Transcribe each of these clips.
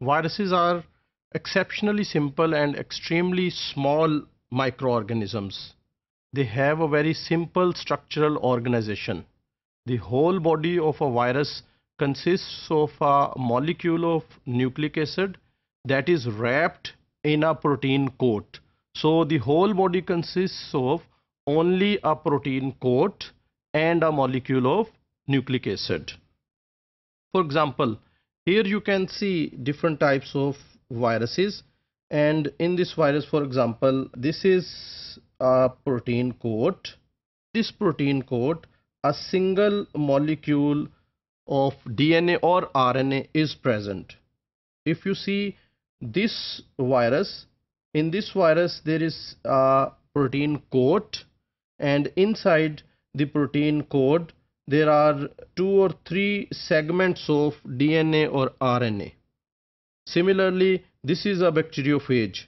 viruses are exceptionally simple and extremely small microorganisms. They have a very simple structural organization. The whole body of a virus consists of a molecule of nucleic acid that is wrapped in a protein coat. So the whole body consists of only a protein coat and a molecule of nucleic acid. For example, here you can see different types of viruses and in this virus for example this is a protein coat this protein coat a single molecule of DNA or RNA is present if you see this virus in this virus there is a protein coat and inside the protein coat there are two or three segments of DNA or RNA. Similarly, this is a bacteriophage.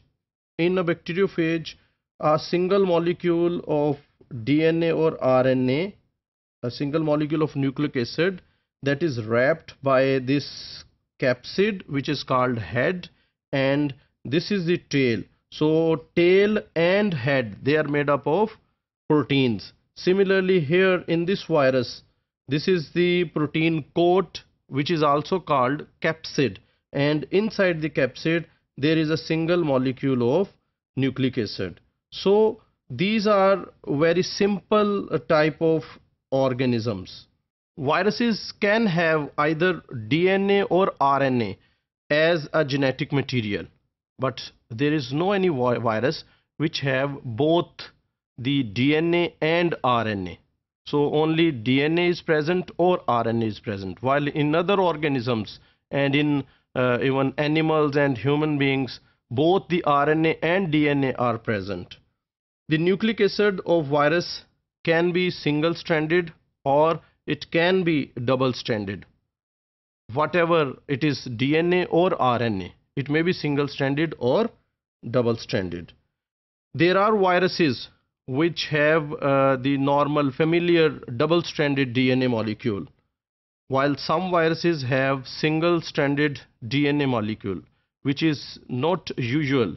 In a bacteriophage, a single molecule of DNA or RNA, a single molecule of nucleic acid that is wrapped by this capsid which is called head and this is the tail. So tail and head, they are made up of proteins. Similarly here in this virus, this is the protein coat which is also called capsid and inside the capsid there is a single molecule of nucleic acid. So these are very simple uh, type of organisms. Viruses can have either DNA or RNA as a genetic material but there is no any virus which have both the DNA and RNA. So only DNA is present or RNA is present. While in other organisms and in uh, even animals and human beings, both the RNA and DNA are present. The nucleic acid of virus can be single-stranded or it can be double-stranded. Whatever it is DNA or RNA, it may be single-stranded or double-stranded. There are viruses which have uh, the normal familiar double-stranded DNA molecule while some viruses have single-stranded DNA molecule which is not usual.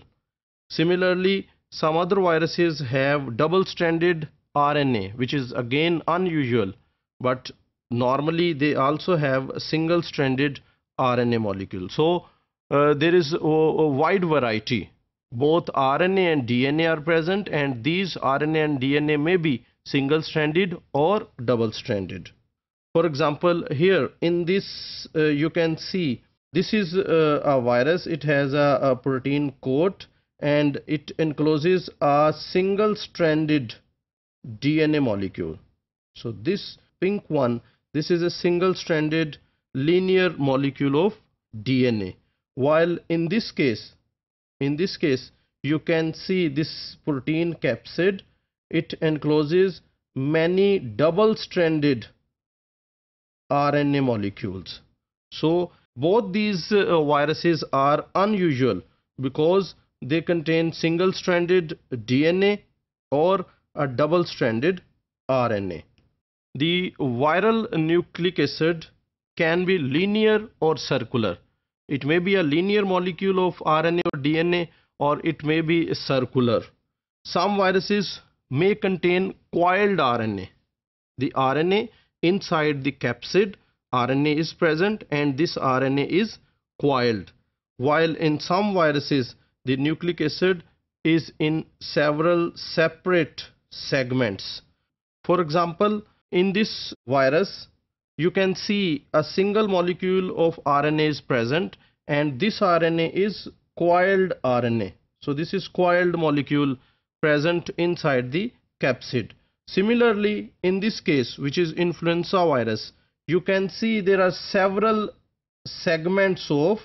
Similarly some other viruses have double-stranded RNA which is again unusual but normally they also have single-stranded RNA molecule. So uh, there is a, a wide variety both RNA and DNA are present and these RNA and DNA may be single-stranded or double-stranded. For example, here in this uh, you can see this is uh, a virus. It has a, a, protein coat and it encloses a single-stranded DNA molecule. So this pink one, this is a single-stranded linear molecule of DNA. While in this case, in this case you can see this protein capsid it encloses many double stranded RNA molecules so both these uh, viruses are unusual because they contain single stranded DNA or a double stranded RNA the viral nucleic acid can be linear or circular it may be a linear molecule of RNA or DNA or it may be circular. Some viruses may contain coiled RNA. The RNA inside the capsid RNA is present and this RNA is coiled. While in some viruses the nucleic acid is in several separate segments. For example, in this virus you can see a single molecule of RNA is present and this RNA is coiled RNA. So this is coiled molecule present inside the capsid. Similarly, in this case, which is influenza virus, you can see there are several segments of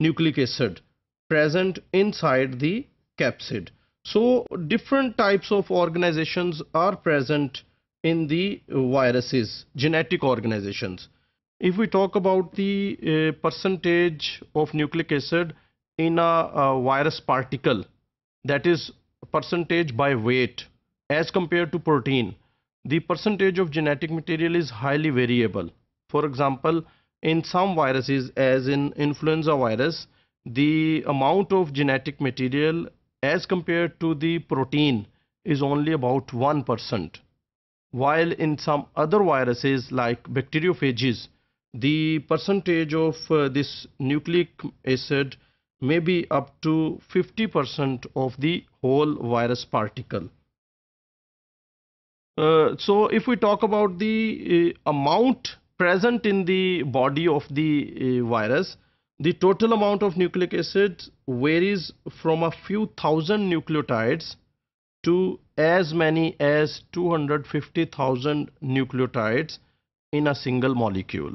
nucleic acid present inside the capsid. So different types of organizations are present in the viruses, genetic organizations. If we talk about the uh, percentage of nucleic acid in a, a uh, virus particle, that is percentage by weight as compared to protein, the percentage of genetic material is highly variable. For example, in some viruses as in influenza virus, the amount of genetic material as compared to the protein is only about 1% while in some other viruses like bacteriophages the percentage of uh, this nucleic acid may be up to 50% of the whole virus particle. Uh, so if we talk about the uh, amount present in the body of the uh, virus, the total amount of nucleic acid varies from a few thousand nucleotides to as many as 250,000 nucleotides in a single molecule.